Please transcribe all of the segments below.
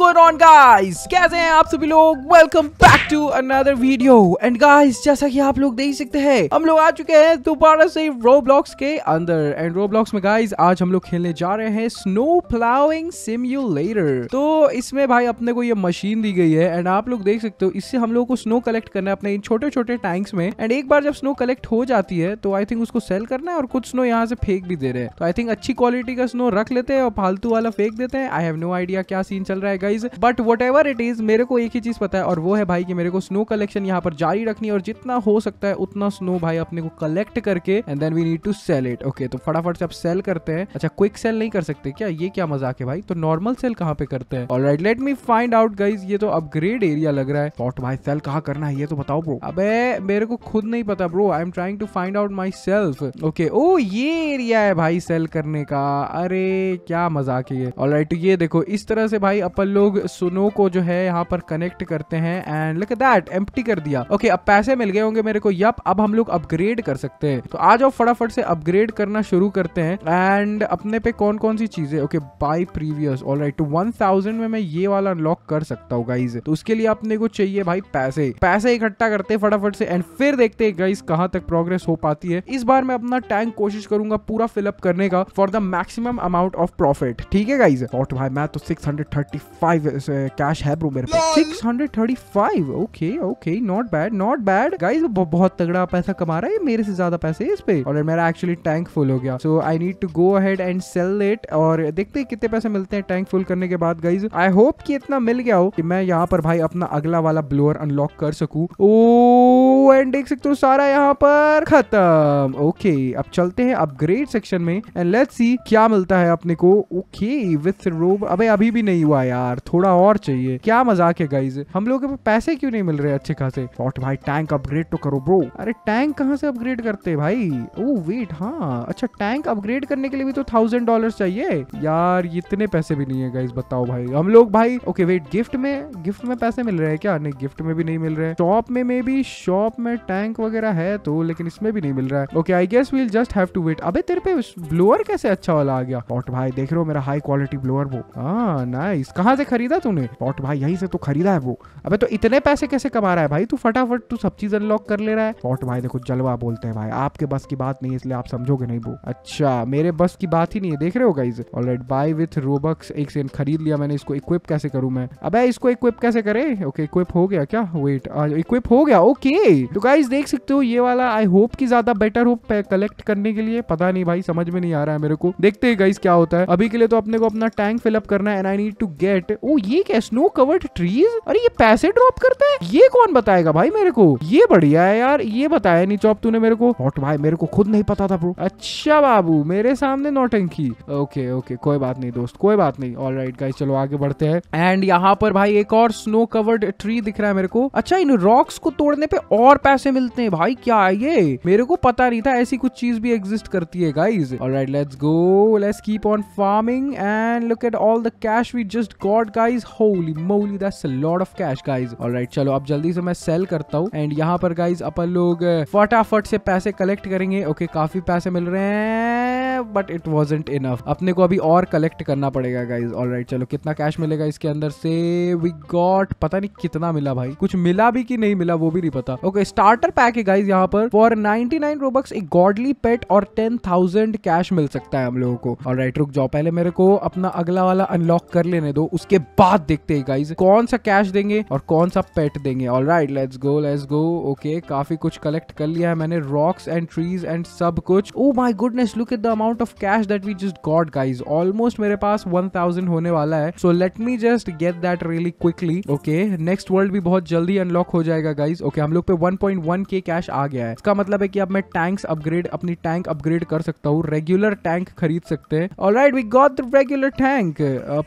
going on guys कैसे हैं आप सभी लोग welcome back to another video and guys जैसा कि आप लोग देख सकते हैं हम लोग आ चुके हैं दोबारा से रोब्लॉक्स के अंदर एंड रोब्लॉक्स में गाइज आज हम लोग खेलने जा रहे हैं स्नो प्लाउंग सिम्यूलेटर तो इसमें भाई अपने को ये मशीन दी गई है एंड आप लोग देख सकते हो इससे हम लोग को स्नो कलेक्ट करना है अपने इन छोटे छोटे टैंक्स में एंड एक बार जब स्नो कलेक्ट हो जाती है तो आई थिंक उसको सेल करना है और कुछ स्नो यहाँ से फेंक भी दे रहे हैं तो आई थिंक अच्छी क्वालिटी का स्नो रख लेते हैं और फालतू वाला फेंक देते हैं आई हैव नो आइडिया क्या सीन चल रहा है guys but what it is मेरे को एक ही चीज पता है और वो है भाई कि मेरे को स्नो कलेक्शन यहाँ पर जारी रखनी और जितना हो सकता है उतना स्नो भाई अपने को कलेक्ट करके and then we need to sell it okay तो फटाफट से आप सेल करते हैं अच्छा क्विक सेल नहीं कर सकते क्या ये क्या मजाक है भाई तो नॉर्मल सेल कहाँ पे करते हैं और right let me find out guys ये तो अपग्रेड एरिया लग रहा है फॉट भाई सेल कहाँ करना है ये तो बताओ ब्रो अब मेरे को खुद नहीं पता bro I am trying to find out myself okay oh ये एरिया है भाई सेल करने का अरे क्या मजाक है ये ऑल राइट तो ये देखो इस तरह से भाई अपन लोग लोग सुनो को जो है यहाँ पर कनेक्ट करते हैं एंड लुक दैट एम्प्टी कर दिया ओके okay, अब पैसे मिल गए होंगे मेरे को यप अब हम लोग अपग्रेड कर सकते हैं तो आज जाओ फटाफट से अपग्रेड करना शुरू करते हैं एंड अपने पे कौन कौन सी चीजें okay by previous all right one thousand में मैं ये वाला अनलॉक कर सकता हूँ गाइज तो उसके लिए अपने को चाहिए भाई पैसे पैसे इकट्ठा करते हैं फटाफट से एंड फिर देखते हैं गाइज कहाँ तक प्रोग्रेस हो पाती है इस बार मैं अपना टैंक कोशिश करूंगा पूरा फिलअप करने का for the maximum amount of profit ठीक है गाइज तो भाई मैं तो six hundred thirty five five cash uh, है ब्रो मेरे पास six hundred thirty five okay okay not bad not bad guys बहुत तगड़ा पैसा कमा रहा है मेरे से ज्यादा पैसे इस पे और मेरा एक्चुअली टैंक फुल हो गया so I need to go ahead and sell it और देखते हैं कितने पैसे मिलते हैं टैंक फुल करने के बाद गाइज आई होप कि इतना मिल गया हो कि मैं यहाँ पर भाई अपना अगला वाला ब्लोअर अनलॉक कर सकूं ओ एंड देख सकते हो सारा यहाँ पर खत्म ओके अब चलते हैं अपग्रेड सेक्शन में एंड लेट्स सी क्या मिलता है अपने को ओके विथ रोब अबे अभी भी नहीं हुआ यार यार थोड़ा और चाहिए क्या मजाक है गाइज हम लोगों के पैसे क्यों नहीं मिल रहे अच्छे खासे वॉट भाई टैंक अपग्रेड तो करो ब्रो अरे टैंक कहाँ से अपग्रेड करते भाई ओ oh, वेट हाँ अच्छा टैंक अपग्रेड करने के लिए भी तो थाउजेंड डॉलर चाहिए यार इतने पैसे भी नहीं है गाइज बताओ भाई हम लोग भाई ओके वेट गिफ्ट में गिफ्ट में पैसे मिल रहे हैं क्या नहीं गिफ्ट में भी नहीं मिल रहे शॉप में मे भी शॉप में टैंक वगैरह है तो लेकिन इसमें भी नहीं मिल रहा है okay I guess we'll just have to wait अबे तेरे पे ब्लोअर कैसे अच्छा वाला आ गया और भाई देख रहे हो मेरा हाई क्वालिटी ब्लोअर वो हाँ नाइस कहाँ से खरीदा तूने पॉट तो भाई यहीं से तो खरीदा है वो अबे तो इतने पैसे कैसे कमा रहा है भाई तू फटाफट तू सब चीज अनलॉक कर ले रहा है पॉट तो भाई देखो जलवा बोलते हैं भाई आपके बस की बात नहीं है इसलिए आप समझोगे नहीं वो अच्छा मेरे बस की बात ही नहीं है देख रहे हो guys alright buy with Robux एक सेकंड खरीद लिया मैंने इसको इक्विप कैसे करूं मैं अब इसको इक्विप कैसे करे ओके इक्विप हो गया क्या वेट इक्विप हो गया ओके तो गाइज देख सकते हो ये वाला आई होप की ज्यादा बेटर हो कलेक्ट करने के लिए पता नहीं भाई समझ में नहीं आ रहा है मेरे को देखते हैं गाइज क्या होता है अभी के लिए तो अपने को अपना टैंक फिलअप करना है and I need to get pay oh ये क्या स्नो कवर्ड ट्रीज अरे ये पैसे ड्रॉप करते हैं ये कौन बताएगा भाई मेरे को ये बढ़िया है यार ये बताया नहीं चौप तूने मेरे को हॉट भाई मेरे को खुद नहीं पता था ब्रो अच्छा बाबू मेरे सामने नौटंकी ओके ओके कोई बात नहीं दोस्त कोई बात नहीं ऑल राइट गाइस चलो आगे बढ़ते हैं एंड यहाँ पर भाई एक और स्नो कवर्ड ट्री दिख रहा है मेरे को अच्छा इन रॉक्स को तोड़ने पे और पैसे मिलते हैं भाई क्या है ये मेरे को पता नहीं था ऐसी कुछ चीज भी एग्जिस्ट करती है guys all right let's go let's keep on farming and look at all the cash we just got lot guys holy moly that's lot of cash guys alright चलो अब जल्दी से मैं सेल करता हूँ एंड यहाँ पर गाइज अपन लोग uh, फटाफट से पैसे कलेक्ट करेंगे ओके okay, काफी पैसे मिल रहे हैं बट इट वॉजेंट इनफ अपने को अभी और कलेक्ट करना पड़ेगा गाइज ऑल राइट चलो कितना कैश मिलेगा इसके अंदर से वी गॉट पता नहीं कितना मिला भाई कुछ मिला भी कि नहीं मिला वो भी नहीं पता ओके okay, स्टार्टर पैक है गाइज यहाँ पर फॉर नाइनटी नाइन रोबक्स एक गॉडली पेट और टेन थाउजेंड कैश मिल सकता है हम लोगों को ऑल राइट रुक जाओ पहले मेरे को अपना अगला वाला अनलॉक कर लेने दो उस इसके बाद देखते हैं गाइज कौन सा कैश देंगे और कौन सा पेट देंगे all right let's go let's go okay काफी कुछ कलेक्ट कर लिया है मैंने रॉक्स एंड ट्रीज एंड सब कुछ oh my goodness look at the amount of cash that we just got guys almost मेरे पास वन थाउजेंड होने वाला है so let me just get that really quickly okay next world भी बहुत जल्दी अनलॉक हो जाएगा गाइज ओके okay, हम लोग पे वन पॉइंट वन के कैश आ गया है इसका मतलब है कि अब मैं टैंक्स अपग्रेड अपनी टैंक अपग्रेड कर सकता हूँ रेगुलर टैंक खरीद सकते हैं all right we got regular tank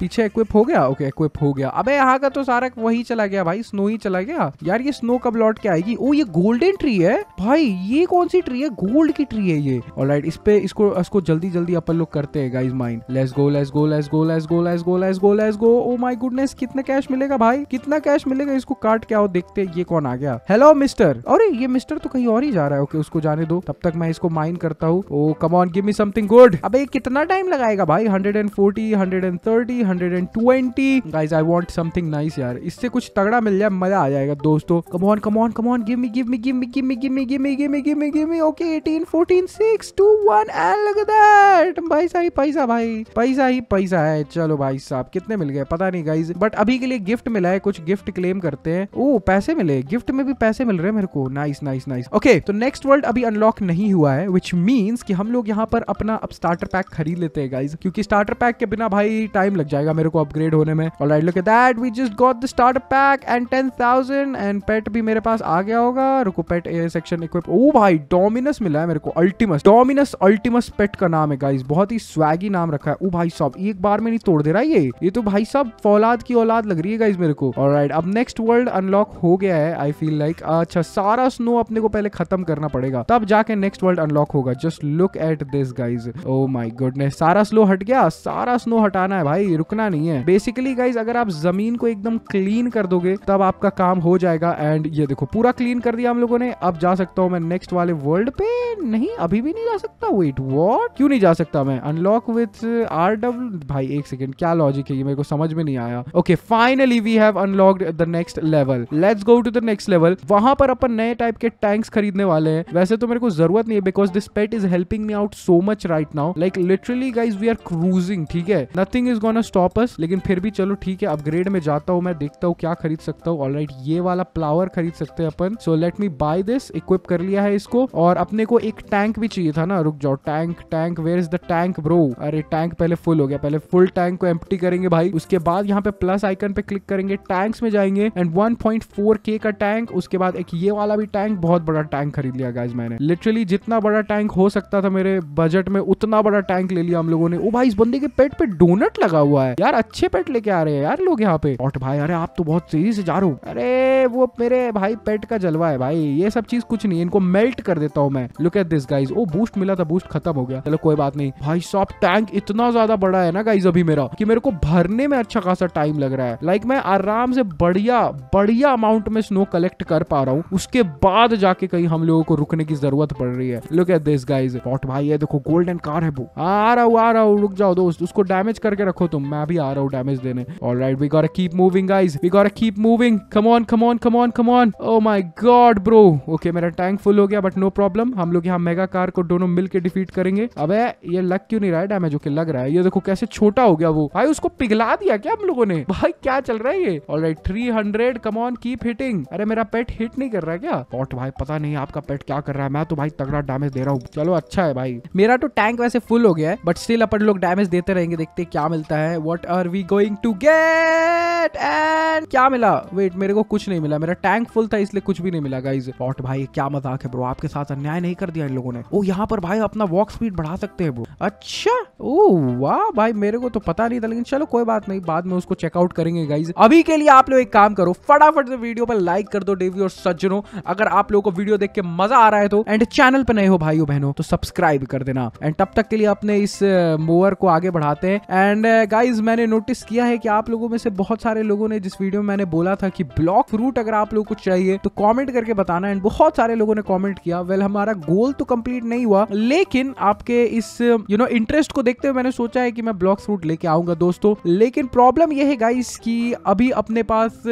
पीछे इक्विप हो गया ओके इक्विप हो गया अबे यहाँ का तो सारा वही चला गया भाई स्नो ही चला गया यार ये स्नो कब लौट के आएगी ओ ये गोल्डन ट्री है भाई ये कौन सी ट्री है गोल्ड की ट्री है ये ऑलराइट इस पे इसको इसको जल्दी जल्दी अपन लोग करते हैं guys mind let's go let's go let's go let's go let's go let's go let's go oh my goodness कितना कैश मिलेगा भाई कितना कैश मिलेगा इसको काट के आओ देखते ये कौन आ गया हेलो मिस्टर अरे ये मिस्टर तो कहीं और ही जा रहा है ओके उसको जाने दो तब तक मैं इसको माइन करता हूँ oh come on give me something good अबे कितना टाइम लगाएगा भाई 140 130 120 party guys I want something nice यार इससे कुछ तगड़ा मिल जाए मजा आ जाएगा दोस्तों come come on on come on give me give me give me give me give me give me give me give me give me okay 18 14 6 2 1 and look at that भाई साहब पैसा भाई पैसा ही पैसा है चलो भाई साहब कितने मिल गए पता नहीं गाइस बट अभी के लिए गिफ्ट मिला है कुछ गिफ्ट क्लेम करते हैं ओ पैसे मिले गिफ्ट में भी पैसे मिल रहे हैं मेरे को नाइस नाइस नाइस ओके तो नेक्स्ट वर्ल्ड अभी अनलॉक नहीं हुआ है व्हिच मींस कि हम लोग यहां पर अपना अब स्टार्टर पैक खरीद लेते हैं गाइस क्योंकि स्टार्टर पैक के बिना भाई टाइम लग जाएगा मेरे को अपग्रेड होने होने में और right look at that we just got the starter pack and ten thousand and pet भी मेरे पास आ गया होगा रुको पेट ए सेक्शन इक्विप ओ भाई डोमिनस मिला है मेरे को अल्टीमस डोमिनस अल्टीमस पेट का नाम है गाइस बहुत ही स्वैगी नाम रखा है ओ भाई साहब एक बार में नहीं तोड़ दे रहा ये ये तो भाई साहब फौलाद की औलाद लग रही है गाइस मेरे को ऑलराइट अब नेक्स्ट वर्ल्ड अनलॉक हो गया है आई फील लाइक अच्छा सारा स्नो अपने को पहले खत्म करना पड़ेगा तब जाके नेक्स्ट वर्ल्ड अनलॉक होगा just look at this guys oh my goodness सारा स्नो हट गया सारा स्नो हटाना है भाई रुकना नहीं है बेसिक बेसिकली गाइज अगर आप जमीन को एकदम क्लीन कर दोगे तब आपका काम हो जाएगा एंड ये देखो पूरा क्लीन कर दिया हम लोगों ने अब जा सकता हूँ मैं नेक्स्ट वाले वर्ल्ड पे नहीं अभी भी नहीं जा सकता वेट वॉट क्यों नहीं जा सकता मैं अनलॉक विथ आर डब्ल्यू भाई एक सेकेंड क्या लॉजिक है ये मेरे को समझ में नहीं आया okay finally we have unlocked the next level let's go to the next level वहां पर अपन नए टाइप के टैंक्स खरीदने वाले हैं वैसे तो मेरे को जरूरत नहीं है because this pet is helping me out so much right now like literally guys we are cruising ठीक है nothing is gonna stop us लेकिन फिर भी चलो ठीक है अपग्रेड में जाता हूँ मैं देखता हूँ क्या खरीद सकता हूँ ऑलराइट ये वाला प्लावर खरीद सकते हैं अपन so let me buy this equip कर लिया है इसको और अपने को एक टैंक भी चाहिए था ना रुक जाओ tank tank where is the tank bro अरे टैंक पहले फुल हो गया पहले फुल टैंक को एम्प्टी करेंगे भाई उसके बाद यहाँ पे प्लस आइकन पे क्लिक करेंगे टैंक में जाएंगे एंड 1.4k का टैंक उसके बाद एक ये वाला भी टैंक बहुत बड़ा टैंक खरीद लिया गाइज मैंने लिटरली जितना बड़ा टैंक हो सकता था मेरे बजट में उतना बड़ा टैंक ले लिया हम लोगों ने ओ भाई इस बंदे के पेट पे डोनट लगा हुआ है यार अच्छे पेट पेट लेके आ रहे हैं यार लोग यहाँ पे और भाई अरे आप तो बहुत तेजी से जा रहे हो अरे वो मेरे भाई पेट का जलवा है भाई ये सब चीज कुछ नहीं इनको मेल्ट कर देता हूँ मैं look at this guys oh boost मिला था बूस्ट खत्म हो गया चलो कोई बात नहीं भाई साहब टैंक इतना ज्यादा बड़ा है ना गाइज अभी मेरा की मेरे को भरने में अच्छा खासा टाइम लग रहा है लाइक मैं आराम से बढ़िया बढ़िया अमाउंट में स्नो कलेक्ट कर पा रहा हूँ उसके बाद जाके कहीं हम लोगों को रुकने की जरूरत पड़ रही है look at this guys pot भाई है देखो गोल्डन कार है वो आ रहा हूँ आ रहा हूँ रुक जाओ दोस्त उसको डैमेज करके रखो तुम मैं भी आ रहा हूँ डैमेज प्राइज लेने alright we got keep moving guys we got keep moving come on come on come on come on oh my god bro okay मेरा टैंक फुल हो गया बट नो प्रॉब्लम हम लोग यहाँ मेगा कार को दोनों मिलकर डिफीट करेंगे अब ये लग क्यों नहीं रहा है डैमेज होके लग रहा है ये देखो कैसे छोटा हो गया वो भाई उसको पिघला दिया क्या हम लोगों ने भाई क्या चल रहा है ये alright 300 come on keep hitting अरे मेरा पेट हिट नहीं कर रहा है क्या पॉट भाई पता नहीं आपका पेट क्या कर रहा है मैं तो भाई तगड़ा डैमेज दे रहा हूँ चलो अच्छा है भाई मेरा तो टैंक वैसे फुल हो गया है बट स्टिल अपन लोग डैमेज देते रहेंगे देखते क्या मिलता है what are we going thing to get and क्या मिला वेट मेरे को कुछ नहीं मिला मेरा टैंक फुल था इसलिए कुछ भी नहीं मिला गाइज पॉट भाई क्या मजाक है ब्रो आपके साथ अन्याय नहीं कर दिया इन लोगों ने ओ यहाँ पर भाई अपना वॉक स्पीड बढ़ा सकते हैं ब्रो अच्छा ओह वाह भाई मेरे को तो पता नहीं था लेकिन चलो कोई बात नहीं बाद में उसको चेकआउट करेंगे गाइज अभी के लिए आप लोग एक काम करो फटाफट से वीडियो पर लाइक कर दो डेवी और सज्जनों अगर आप लोगों को वीडियो देख के मजा आ रहा है तो एंड चैनल पर नए हो भाइयों बहनों तो सब्सक्राइब कर देना एंड तब तक के लिए अपने इस मोवर को आगे बढ़ाते हैं एंड गाइज मैंने नोटिस किया है कि आप लोगों में से बहुत सारे लोगों ने जिस वीडियो में मैंने बोला था कि ब्लॉक फ्रूट अगर आप लोग को चाहिए तो कॉमेंट करके बताना एंड बहुत सारे लोगों ने कॉमेंट किया वेल हमारा गोल तो कम्प्लीट नहीं हुआ लेकिन आपके इस यू नो इंटरेस्ट को देखते हुए मैंने सोचा है कि मैं ब्लॉक फ्रूट लेके आऊंगा दोस्तों लेकिन प्रॉब्लम यह है गाइस कि अभी अपने पास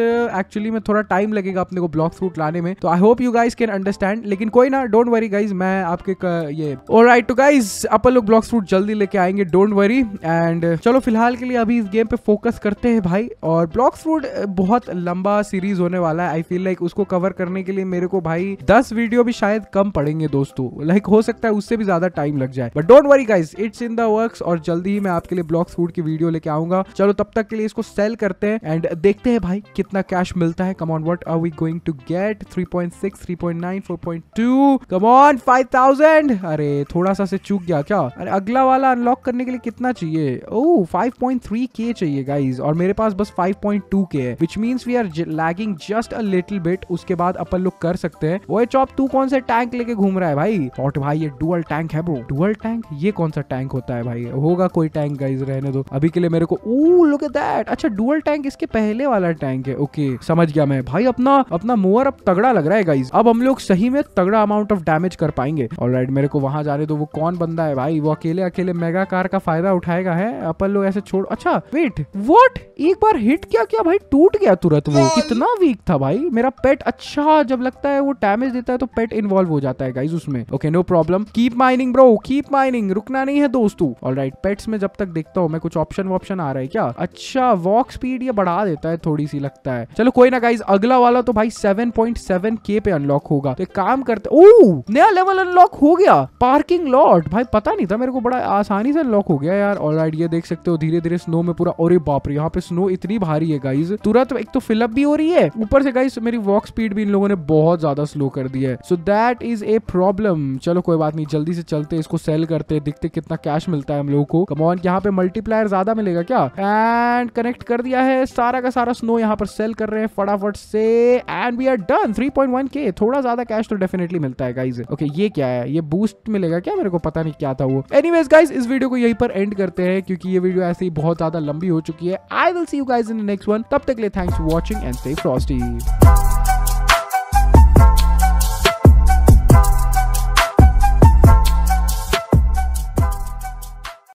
एक्चुअली में थोड़ा टाइम लगेगा अपने को ब्लॉक फ्रूट लाने में तो I hope you guys can understand लेकिन कोई ना डोंट वरी गाइज मैं आपके ये और टू गाइज अपन लोग ब्लॉक फ्रूट जल्दी लेके आएंगे डोंट वरी एंड चलो फिलहाल के लिए अभी इस गेम पे फोकस करते हैं भाई और ब्लॉक फ्रूट बहुत लंबा सीरीज होने वाला है आई फील लाइक उसको कवर करने के लिए मेरे को भाई दस वीडियो भी शायद कम पड़ेंगे दोस्तों लाइक हो सकता है उससे भी ज्यादा टाइम लग जाए but don't worry guys it's in the work products और जल्दी ही मैं आपके लिए ब्लॉक फूड की वीडियो लेके आऊंगा चलो तब तक के लिए इसको सेल करते हैं एंड देखते हैं भाई कितना कैश मिलता है come on what are we going to get three point six three point nine four point two come on five thousand अरे थोड़ा सा से चूक गया क्या अरे अगला वाला अनलॉक करने के लिए कितना चाहिए ओ फाइव पॉइंट थ्री के चाहिए गाइज और मेरे पास बस फाइव पॉइंट टू के है which means we are lagging just a little bit उसके बाद अपन लोग कर सकते हैं वो चॉप तू कौन सा टैंक लेके घूम रहा है भाई और भाई ये डुअल टैंक है ब्रो डुअल टैंक ये कौन सा टैंक होता है भाई भाई होगा कोई टैंक गाइज रहने दो अभी के लिए मेरे को लुक एट दैट अच्छा डुअल टैंक इसके पहले वाला टैंक है ओके समझ गया मैं भाई अपना अपना मोअर अब तगड़ा लग रहा है गाइज अब हम लोग सही में तगड़ा अमाउंट ऑफ डैमेज कर पाएंगे और राइट मेरे को वहां जाने दो वो कौन बंदा है भाई वो अकेले अकेले मेगा कार का फायदा उठाएगा है अपन लोग ऐसे छोड़ अच्छा वेट वॉट एक बार हिट क्या क्या भाई टूट गया तुरंत वो कितना वीक था भाई मेरा पेट अच्छा जब लगता है वो डैमेज देता है तो पेट इन्वॉल्व हो जाता है गाइज उसमें okay no problem keep mining bro keep mining रुकना नहीं है दोस्तों ऑल राइट पेट्स में जब तक देखता हूँ मैं कुछ ऑप्शन वॉप्शन आ रहा है क्या अच्छा वॉक स्पीड ये बढ़ा देता है थोड़ी सी लगता है चलो कोई ना गाइज अगला वाला तो भाई सेवन पॉइंट सेवन के पे अनलॉक होगा तो काम करते ओ नया लेवल अनलॉक हो गया पार्किंग लॉट भाई पता नहीं था मेरे को बड़ा आसानी से अनलॉक हो गया यार ऑल राइट ये देख सकते हो धीरे धीरे स्नो में पूरा और बाप रे यहाँ पे स्नो इतनी भारी है गाइज तुरंत एक तो फिलअप भी हो रही है ऊपर से गाइज मेरी वॉक स्पीड भी इन लोगों ने बहुत ज्यादा स्लो कर दी है so that is a problem चलो कोई बात नहीं जल्दी से चलते इसको सेल करते दिखते कितना कैश मिलता मिलता है हम लोगों को कमॉन यहाँ पे मल्टीप्लायर ज्यादा मिलेगा क्या एंड कनेक्ट कर दिया है सारा का सारा स्नो यहाँ पर सेल कर रहे हैं फटाफट से एंड वी आर डन 3.1 के थोड़ा ज्यादा कैश तो डेफिनेटली मिलता है गाइज ओके okay, ये क्या है ये बूस्ट मिलेगा क्या मेरे को पता नहीं क्या था वो एनीवेज गाइज इस वीडियो को यही पर एंड करते हैं क्योंकि ये वीडियो ऐसे ही बहुत ज्यादा लंबी हो चुकी है I will see you guys in next one तब तक ले thanks for watching and stay Frosty